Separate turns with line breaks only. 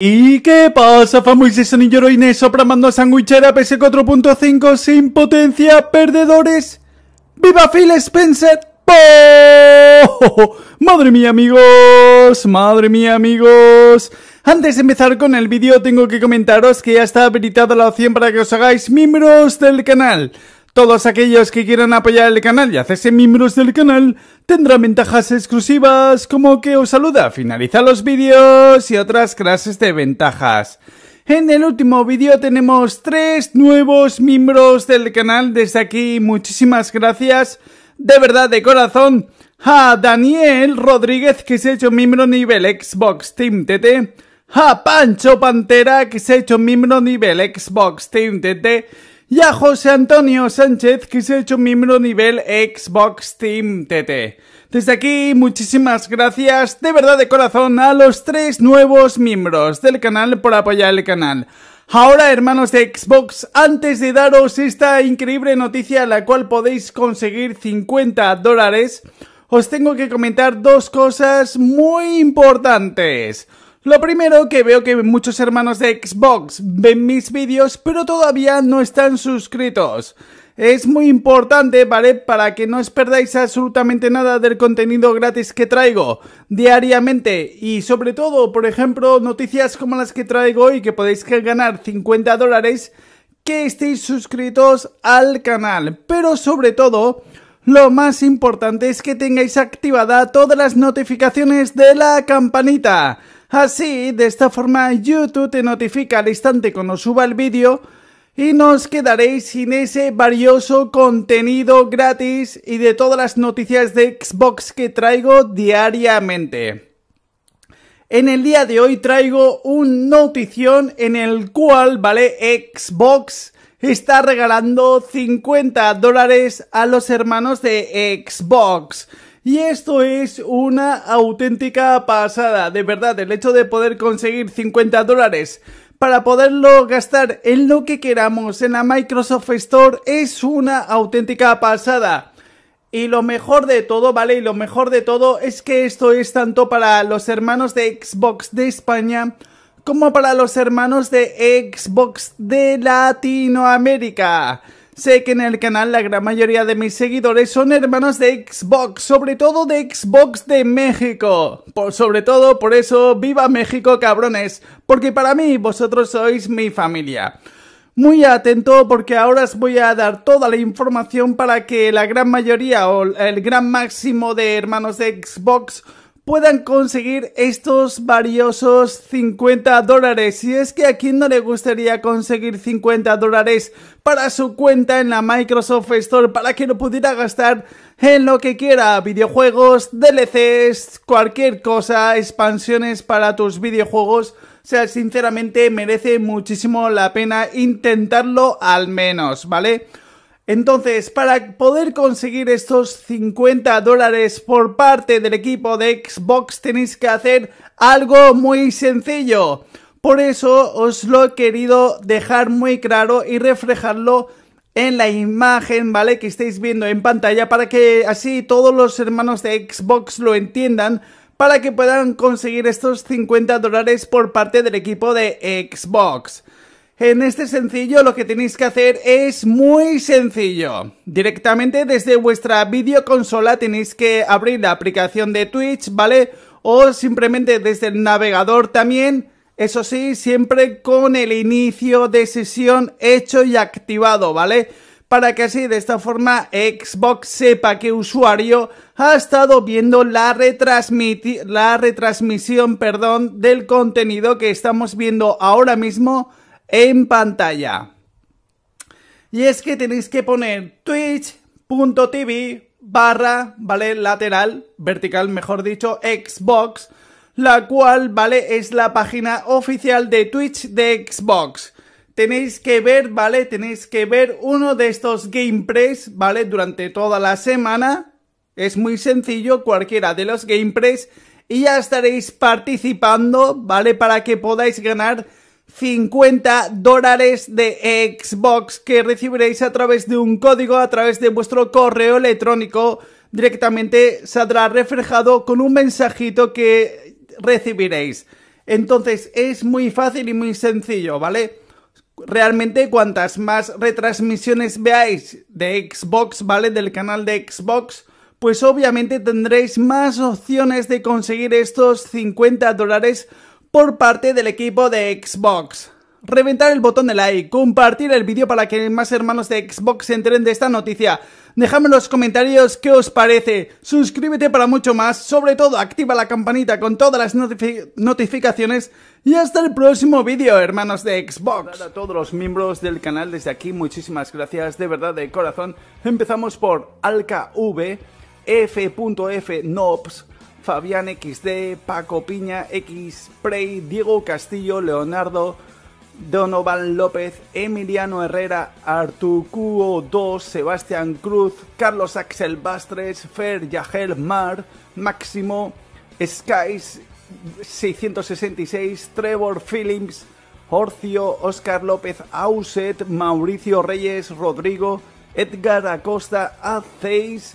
¿Y qué pasa, famosos anilloroines a sandwichera PS4.5 sin potencia, perdedores? ¡Viva Phil Spencer! ¡Madre mía, amigos! ¡Madre mía, amigos! Antes de empezar con el vídeo, tengo que comentaros que ya está habilitada la opción para que os hagáis miembros del canal. Todos aquellos que quieran apoyar el canal y hacerse miembros del canal tendrán ventajas exclusivas como que os saluda, finaliza los vídeos y otras clases de ventajas. En el último vídeo tenemos tres nuevos miembros del canal. Desde aquí muchísimas gracias, de verdad, de corazón, a Daniel Rodríguez que se ha hecho miembro nivel Xbox Team TT, a Pancho Pantera que se ha hecho miembro nivel Xbox Team TT, y a José Antonio Sánchez que se ha hecho miembro nivel Xbox Team TT. Desde aquí, muchísimas gracias de verdad de corazón a los tres nuevos miembros del canal por apoyar el canal. Ahora, hermanos de Xbox, antes de daros esta increíble noticia la cual podéis conseguir 50 dólares, os tengo que comentar dos cosas muy importantes. Lo primero que veo que muchos hermanos de Xbox ven mis vídeos pero todavía no están suscritos. Es muy importante, ¿vale? Para que no os perdáis absolutamente nada del contenido gratis que traigo diariamente y sobre todo, por ejemplo, noticias como las que traigo y que podéis ganar 50 dólares que estéis suscritos al canal. Pero sobre todo, lo más importante es que tengáis activadas todas las notificaciones de la campanita. Así, de esta forma, YouTube te notifica al instante cuando suba el vídeo y nos quedaréis sin ese valioso contenido gratis y de todas las noticias de Xbox que traigo diariamente. En el día de hoy traigo un notición en el cual, ¿vale? Xbox está regalando 50 dólares a los hermanos de Xbox. Y esto es una auténtica pasada, de verdad, el hecho de poder conseguir 50 dólares para poderlo gastar en lo que queramos en la Microsoft Store es una auténtica pasada. Y lo mejor de todo, ¿vale? Y lo mejor de todo es que esto es tanto para los hermanos de Xbox de España como para los hermanos de Xbox de Latinoamérica. Sé que en el canal la gran mayoría de mis seguidores son hermanos de Xbox, sobre todo de Xbox de México. Por sobre todo, por eso, viva México cabrones, porque para mí vosotros sois mi familia. Muy atento porque ahora os voy a dar toda la información para que la gran mayoría o el gran máximo de hermanos de Xbox puedan conseguir estos valiosos 50 dólares. Si es que a quien no le gustaría conseguir 50 dólares para su cuenta en la Microsoft Store para que lo pudiera gastar en lo que quiera, videojuegos, DLCs, cualquier cosa, expansiones para tus videojuegos. O sea, sinceramente merece muchísimo la pena intentarlo al menos, ¿vale? vale entonces, para poder conseguir estos 50 dólares por parte del equipo de Xbox tenéis que hacer algo muy sencillo. Por eso os lo he querido dejar muy claro y reflejarlo en la imagen, ¿vale? Que estáis viendo en pantalla para que así todos los hermanos de Xbox lo entiendan para que puedan conseguir estos 50 dólares por parte del equipo de Xbox. En este sencillo lo que tenéis que hacer es muy sencillo. Directamente desde vuestra videoconsola tenéis que abrir la aplicación de Twitch, ¿vale? O simplemente desde el navegador también. Eso sí, siempre con el inicio de sesión hecho y activado, ¿vale? Para que así de esta forma Xbox sepa qué usuario ha estado viendo la, la retransmisión perdón, del contenido que estamos viendo ahora mismo en pantalla. Y es que tenéis que poner twitch.tv barra, ¿vale? Lateral, vertical, mejor dicho, Xbox, la cual, ¿vale? Es la página oficial de Twitch de Xbox. Tenéis que ver, ¿vale? Tenéis que ver uno de estos gameplays, ¿vale? Durante toda la semana. Es muy sencillo, cualquiera de los gameplays. Y ya estaréis participando, ¿vale? Para que podáis ganar 50 dólares de Xbox que recibiréis a través de un código, a través de vuestro correo electrónico. Directamente saldrá reflejado con un mensajito que recibiréis. Entonces es muy fácil y muy sencillo, ¿vale? Realmente cuantas más retransmisiones veáis de Xbox, ¿vale? Del canal de Xbox, pues obviamente tendréis más opciones de conseguir estos 50 dólares por parte del equipo de Xbox. Reventar el botón de like, compartir el vídeo para que más hermanos de Xbox se enteren de esta noticia. Dejadme en los comentarios qué os parece, suscríbete para mucho más, sobre todo activa la campanita con todas las notificaciones y hasta el próximo vídeo, hermanos de Xbox. A todos los miembros del canal desde aquí, muchísimas gracias, de verdad, de corazón. Empezamos por Fabián XD, Paco Piña, X Prey, Diego Castillo, Leonardo, Donovan López, Emiliano Herrera, Artucuo 2, Sebastián Cruz, Carlos Axel Bastres, Fer Yagel Mar, Máximo, Skies 666, Trevor Phillips, Horcio, Oscar López Auset, Mauricio Reyes, Rodrigo, Edgar Acosta, Azeis.